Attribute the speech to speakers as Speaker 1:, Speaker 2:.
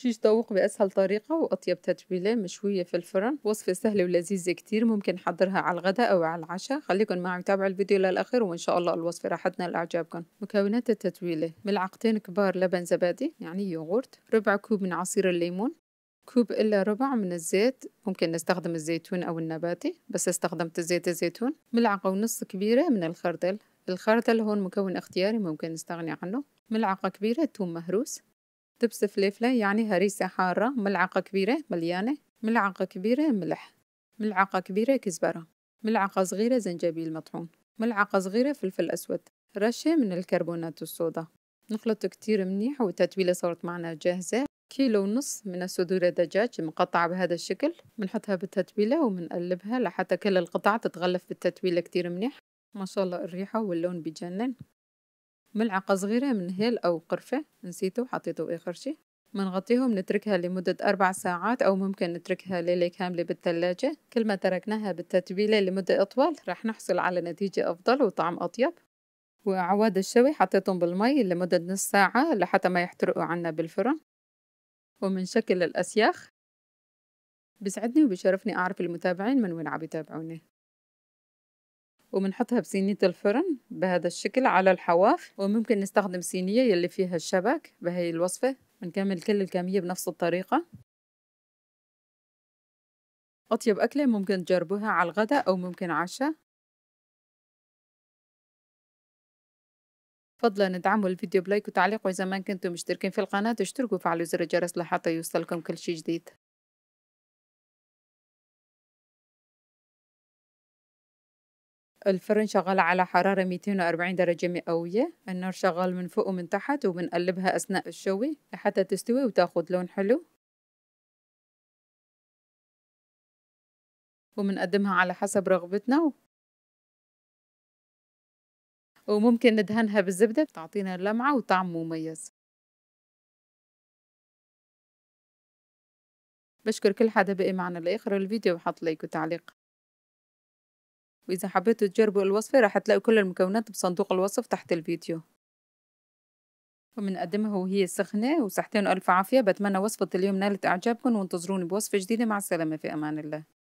Speaker 1: شيش طوق بأسهل طريقة وأطيب تتبيلة مشوية في الفرن وصفة سهلة ولذيذة كتير ممكن نحضرها على الغداء أو على العشاء خليكن معي وتابعوا الفيديو للأخير وإن شاء الله الوصفة راح تنال إعجابكم مكونات التتبيلة ملعقتين كبار لبن زبادي يعني يوغورت ربع كوب من عصير الليمون كوب إلا ربع من الزيت ممكن نستخدم الزيتون أو النباتي بس استخدمت زيت الزيتون ملعقة ونص كبيرة من الخردل الخردل هون مكون اختياري ممكن نستغني عنه ملعقة كبيرة ثوم مهروس دبس فليفلة يعني هريسة حارة ملعقة كبيرة مليانة ملعقة كبيرة ملح ملعقة كبيرة كزبرة ملعقة صغيرة زنجبيل مطحون ملعقة صغيرة فلفل أسود رشة من الكربونات الصودا نخلط كتير منيح والتتويلة صارت معنا جاهزة كيلو ونص من صدور الدجاج مقطعة بهذا الشكل بنحطها بالتتويلة وبنقلبها لحتى كل القطع تتغلف بالتتويلة كتير منيح ما شاء الله الريحة واللون بجنن ملعقة صغيرة من هيل أو قرفة نسيته وحطيته آخر شي منغطيهم نتركها لمدة أربع ساعات أو ممكن نتركها ليلة كاملة بالثلاجة كل ما تركناها بالتتبيلة لمدة أطول رح نحصل على نتيجة أفضل وطعم أطيب وعواد الشوي حطيتهم بالمي لمدة نص ساعة لحتى ما يحترقوا عنا بالفرن ومنشكل الأسياخ بسعدني وبشرفني أعرف المتابعين من وين عم يتابعوني وبنحطها بصينية الفرن بهذا الشكل على الحواف وممكن نستخدم صينية يلي فيها الشبك بهي الوصفة بنكمل كل الكمية
Speaker 2: بنفس الطريقة أطيب أكلة ممكن تجربوها على الغداء أو ممكن عشاء
Speaker 1: فضلا ادعموا الفيديو بلايك وتعليق وإذا ما كنتم مشتركين في القناة اشتركوا وفعلوا زر الجرس
Speaker 2: لحتى يوصلكم كل شي جديد الفرن شغال على حرارة 240 درجة
Speaker 1: مئوية النار شغال من فوق ومن تحت وبنقلبها أثناء الشوي لحتى تستوي وتاخد
Speaker 2: لون حلو وبنقدمها على حسب رغبتنا وممكن ندهنها بالزبدة بتعطينا لمعة وطعم مميز
Speaker 1: بشكر كل حدا بقي معنا لآخر الفيديو وحط لايك وتعليق وإذا حبيتوا تجربوا الوصفة راح تلاقوا كل المكونات بصندوق الوصف تحت الفيديو ومنقدمها وهي سخنة وصحتين وألف عافية بتمنى
Speaker 2: وصفة اليوم نالت إعجابكم وانتظروني بوصفة جديدة مع السلامة في أمان الله